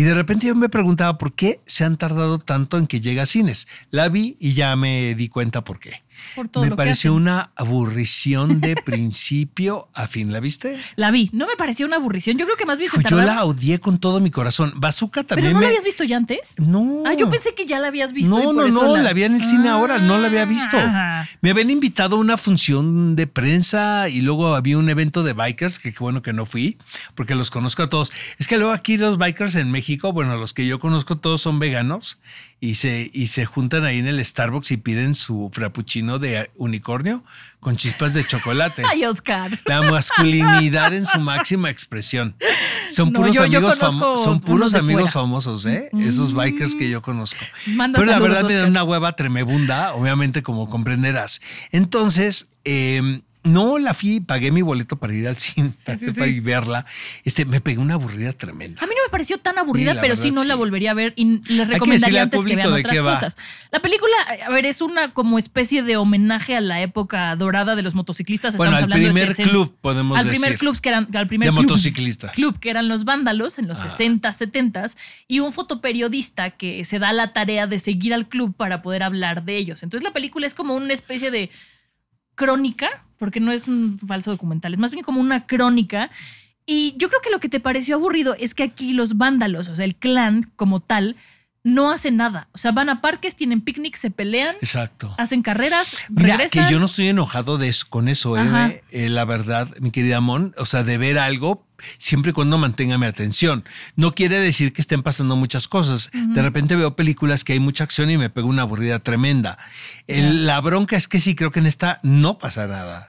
Y de repente yo me preguntaba por qué se han tardado tanto en que llegue a cines. La vi y ya me di cuenta por qué me pareció una aburrición de principio a fin. ¿La viste? La vi. No me pareció una aburrición. Yo creo que más bien Yo la odié con todo mi corazón. Bazooka también. ¿Pero no la habías visto ya antes? No. Ah, yo pensé que ya la habías visto. No, no, no. La... había en el cine ahora. No la había visto. Ah, me habían invitado a una función de prensa y luego había un evento de bikers que bueno que no fui porque los conozco a todos. Es que luego aquí los bikers en México, bueno, los que yo conozco todos son veganos y se, y se juntan ahí en el Starbucks y piden su frappuccino de unicornio con chispas de chocolate. Ay, Oscar. La masculinidad en su máxima expresión. Son puros amigos famosos, son puros amigos famosos, ¿eh? Esos mm. bikers que yo conozco. Pero la verdad me da una hueva tremebunda, obviamente como comprenderás. Entonces, eh, no la fui, pagué mi boleto para ir al cine para y verla. Este, me pegó una aburrida tremenda. A mí no me pareció tan aburrida, pero sí no la volvería a ver y les recomendaría antes que vean otras cosas. La película, a ver, es una como especie de homenaje a la época dorada de los motociclistas. Bueno, al primer club, podemos al decir. Primer club que eran, al primer de motociclistas. club que eran los vándalos en los 60, 70 y un fotoperiodista que se da la tarea de seguir al club para poder hablar de ellos. Entonces la película es como una especie de crónica porque no es un falso documental, es más bien como una crónica. Y yo creo que lo que te pareció aburrido es que aquí los vándalos, o sea, el clan como tal, no hacen nada. O sea, van a parques, tienen picnic, se pelean. Exacto. Hacen carreras, Mira, que yo no estoy enojado de con eso, eh, eh, la verdad, mi querida Mon. O sea, de ver algo siempre y cuando mantenga mi atención. No quiere decir que estén pasando muchas cosas. De repente veo películas que hay mucha acción y me pego una aburrida tremenda. La bronca es que sí, creo que en esta no pasa nada.